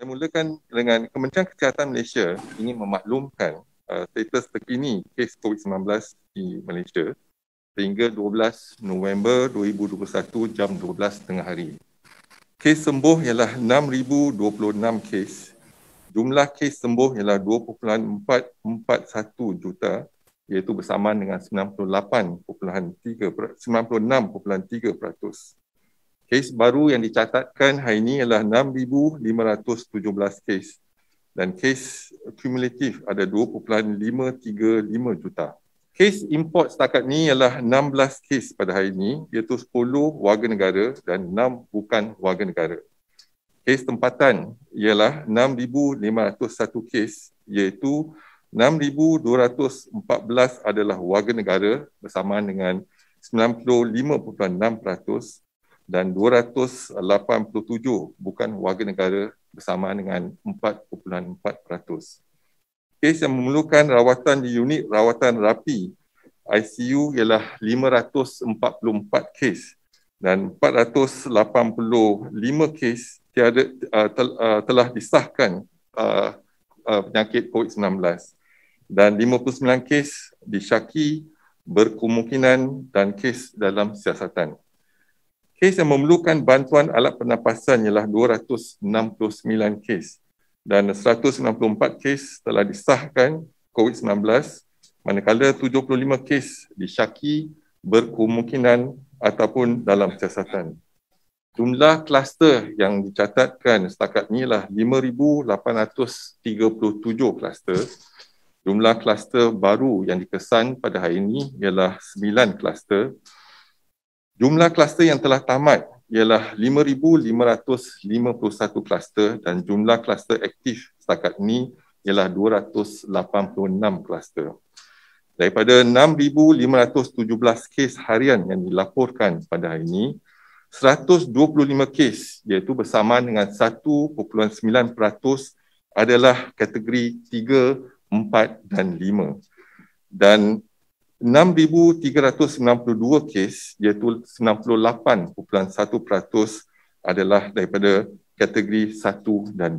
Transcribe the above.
Saya mulakan dengan Kementerian Kesihatan Malaysia ingin memaklumkan uh, status terkini kes COVID-19 di Malaysia sehingga 12 November 2021 jam 12 tengah hari. Kes sembuh ialah 6,026 kes. Jumlah kes sembuh ialah 2.441 juta iaitu bersamaan dengan 98.3 96.3% kes baru yang dicatatkan hari ini ialah 6,517 kes dan kes kumulatif ada 2.535 juta. Kes import setakat ni ialah 16 kes pada hari ini iaitu 10 warga negara dan 6 bukan warga negara. Kes tempatan ialah 6,501 kes iaitu 6,214 adalah warga negara bersamaan dengan 95.6% dan 287 bukan warga negara bersamaan dengan 4.4%. Kes yang memerlukan rawatan di unit rawatan rapi ICU ialah 544 kes dan 485 kes tiada, uh, tel, uh, telah disahkan uh, uh, penyakit COVID-19 dan 59 kes disyaki berkemungkinan dan kes dalam siasatan. Kes yang memerlukan bantuan alat pernafasan ialah 269 kes dan 164 kes telah disahkan COVID-19 manakala 75 kes disyaki berkemungkinan ataupun dalam siasatan. Jumlah kluster yang dicatatkan setakat ini ialah 5,837 kluster. Jumlah kluster baru yang dikesan pada hari ini ialah 9 kluster. Jumlah kluster yang telah tamat ialah 5,551 kluster dan jumlah kluster aktif setakat ini ialah 286 kluster. Daripada 6,517 kes harian yang dilaporkan pada hari ini, 125 kes iaitu bersamaan dengan 1.9% adalah kategori 3, 4 dan 5. Dan 6,392 kes iaitu 98.1% adalah daripada kategori 1 dan